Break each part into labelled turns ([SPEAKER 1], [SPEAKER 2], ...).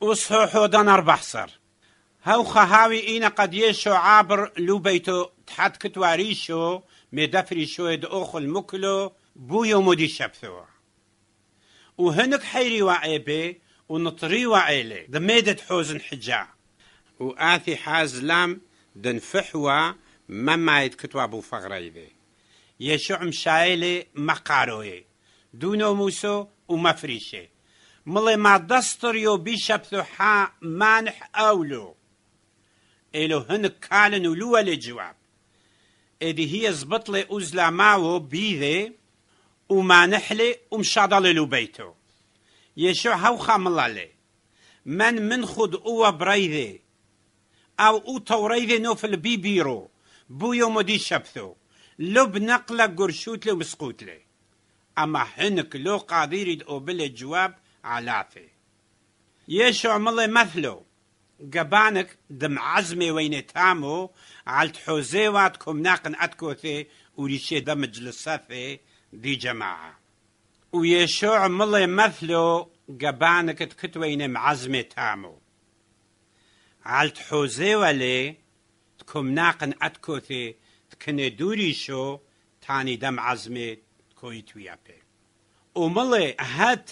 [SPEAKER 1] وسحو دنر بحصر هاو خهاوي إينا قد يشو عابر لو بيتو تحت كتواريشو مدفري شو اد اوخو المكلو بو يومو دي شبثو وهنك حيري وعيبي ونطري وعيلي دميدت حوزن حجا آثي حاز لام دن فحوى مما يد بو فغريبي يشو عمشايلي مقاروي دونو موسو ومفريشي ملي ما دستر يو بيشب ئێلو مانح أولو و هن كالن ولو الجواب إدي هي زبطلي ئوزلا ماو بیدێ ومانحلي ومشادەڵێ لو بيتو يشو هاو خاملالي من من خود ئەوە او او ئەو نوفل بي بيرو بو يوم دي شبثو لب نقلة قرشوتلي گورشوت اما هنك لو قادير هەنک لۆ قادیریت جواب علافێ یێشۆمەڵێ مەفلۆ گەبانك دم عزمێ وەینێ تام و عالتحۆزێ وات کۆمناقن ئەت کۆتێ وریچێ دەمج لە سەفێ دیجەماعە و یێشۆ مڵێ مەفلۆ گەبانەکەت کتوەینێ عزمێ تام و عالتحۆزێوە لێ کۆمناقن ئەت کۆتێ تکنێ دووریشۆ تانی دەم عزمێ کۆی تویا پێ و مڵێ هەت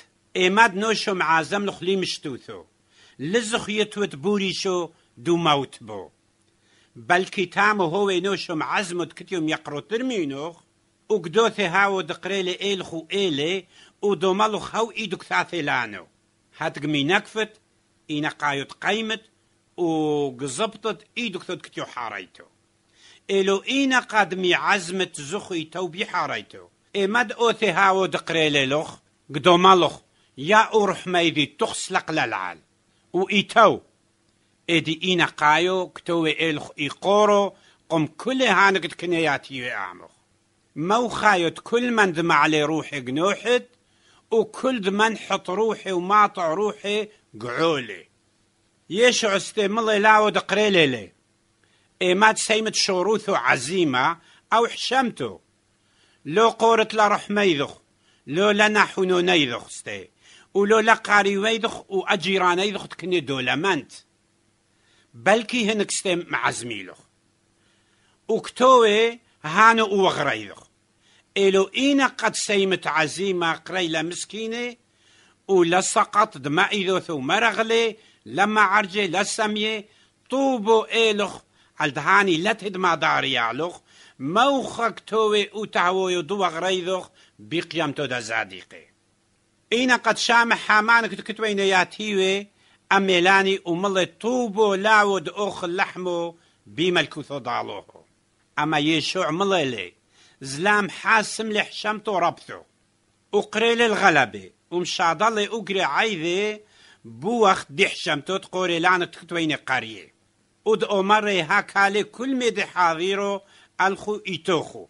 [SPEAKER 1] إماد نوشو معازم لخلي مشتوثو لزخ يتوت بوريشو دو موت بو بلكي تامو هو نوشو معزمو تكتيوم يقرو ترمينوخ وقدوثي هاو دقريلي إيلخو إيلي ودومالو خو إيدو كثاثي لانو هاتقمي نكفت إينا قايوت تقيمت وقزبطت إيدو كثوت كتيو حاريتو إلو إينا قادمي عزمت زخو إيتو بحاريتو إماد أوثي هاو دقريلي لوخ قدومالوخ يا أروح ما يدي تخسلق للعال وإيتو إدي إينا قايو كتوي إلخ إيقورو قم كل هانك تكنياتي أعمرو مو خايت كل من ذم علي روحي جنوحد وكل من حط روحي وماطع روحي قعولي يشع ملي لاود قريلي لي إيه ما تسيمت شروثو عزيمة أو حشمتو لو قورت ذخ لو لنا حنونيذخ ستي ولولا قاريوي دخ وأجيراني دخ تكني دولمانت بلكي هنك ستم مع زميلو وكتوي هانو وغريدخ إلو إينا قد سيمت عزيمة قريلة مسكينة ولا سقط دما إذو ثو مرغلي لما عرجي لا سمية طوبو إلوخ دهاني لا تهدما داري يعلوخ موخك توي وتهوي دو غريدوخ بقيام دا زاديقي اینا قد شام حامان کت کت ئەم یاتی و مڵێ امل بۆ لاوە دۆخ اخ لحمو بی کوتۆ داڵۆ ئەمە یێشوع مڵێ زلام حاسم لە حشەم تۆ ڕەبتۆ وقرێ لە الغەلەبێ ومشادەڵێ وگرێ عیدێ بوو وەخت دیحشەم تۆت قۆرێلانت کتوینە قەریێ ود ئۆمەڕێ ها کالێ کولمێ دی حاویرۆ ئەلخو ئیتۆخو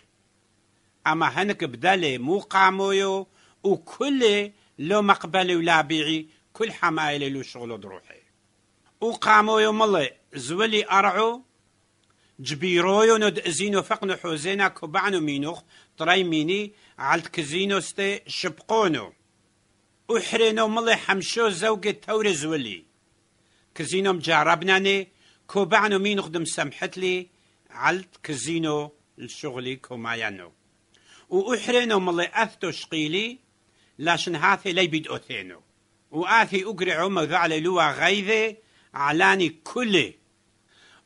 [SPEAKER 1] ئەمە هەنک بدەلێ مو قامۆیۆ و کولێ لو مقبل ولا بيعي كل حمايلي لو شغل دروحي وقامو يوم الله زولي أرعو جبيرويو ند ازينو فقنو حوزينا كوبعنو مينوخ طري ميني عالت كزينو ستي شبقونو وحرينو ملي حمشو زوجي توري زولي كزينو مجاربناني كوبعنو مينوخ دم سمحتلي عالت كزينو الشغلي كومايانو وحرينو ملي أثتو شقيلي لاشن هاثي لي بيد اوثينو وآثي أقرع مذعل لوا غيثي علاني كله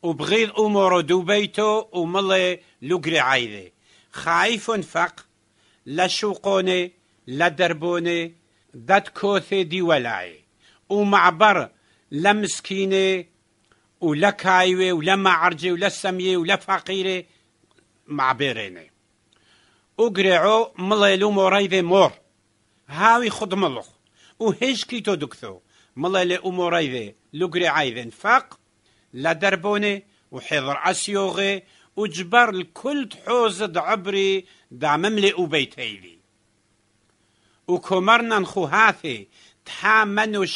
[SPEAKER 1] وبغيض أمور بيتو وملي لقري عيذي خايف فق لا شوقوني لا دربوني دات كوثي دي ولاي ومعبر لا مسكيني ولا كايوي ولا معرجي ولا سميه ولا فقيري معبريني وقرعو ملي لأمور مور هاوي خد مڵخ و كي تو دكتو ملا لي ئومۆڕیێ لوگرێ عیڤێن فەق لە دەربۆنێ و حێضر عسيوغي و جبەر الكل تحوز دعبري دامەم لێ و بەیتەیلی و كومرنا خو هاثێ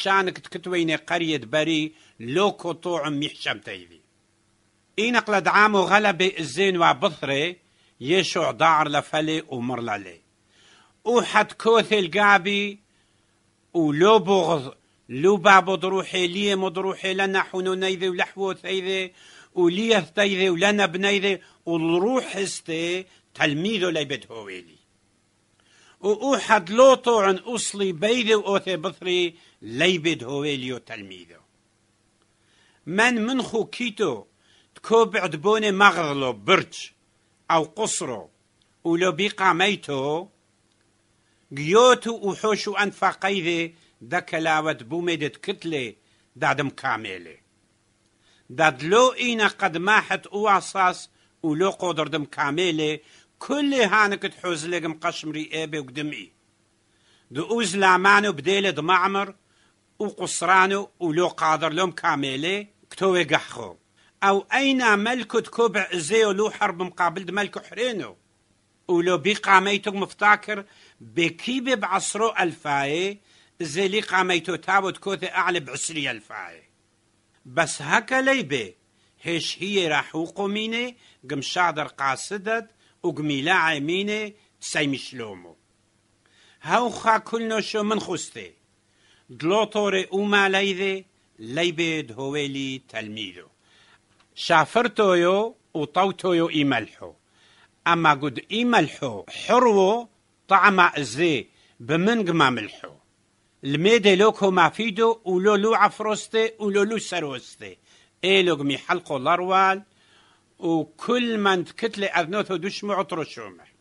[SPEAKER 1] شانك تكتويني قرية بري لو كطوع محشم تيدي قلد عامو غلبي الزين وبثري يشو دعر لفلي ومرلالي أوحد كوثل القابي ولو بغض لو بابو ضروحي لي مضروحي لنا حنونيذي ولحو ثيذي وليه ثيذي ولنا بنيذي والروح استي تلميذو ليبت هويلي وأوحد لوطو عن أصلي بيذي وأوثي بثري ليبد هويليو تلميذه من منخو كيتو تكو بعد بوني مغرلو برج أو قصرو ولو بيقى ميتو گیۆت و ئوحۆش و ده دەکەلاوەت بومیدت کتلێ دادم اینا قد ئینە او ئوواساس و لو قدردم کامێلێ کولێ هانکت حوزلگم لێگم قەشمری ئێبێ و دمی دووز لامان و بدێلە دمەعمر و قصرانو و لو قادر لۆم کامێلێ کتۆوێ گەحخۆ او ئەینا مەلکت کۆ بە لو حرب مقابل مەلک حرینو. ولو بي قاميتو مفتاكر بكي بعصرو ألفاي زي لي قاميتو تابوت كوثي أعلى بعسري ألفاي بس هكا ليبي هش هي راحو ميني قم شادر قاصدت وقميلا عميني سيمي شلومو هاو خا كل نوشو من خستي دلوتوري اوما ليذي ليبيد هويلي تلميذو شافرتو يو يو اي ملحو أما قد ملحو حرو طعم بمنق بمنقما ملحو الميدي لوكو ما فيدو ولو لو عفروستي ولو لو سروستي اي مي حلقو لاروال وكل من تكتلي أذنوثو معطرو شومح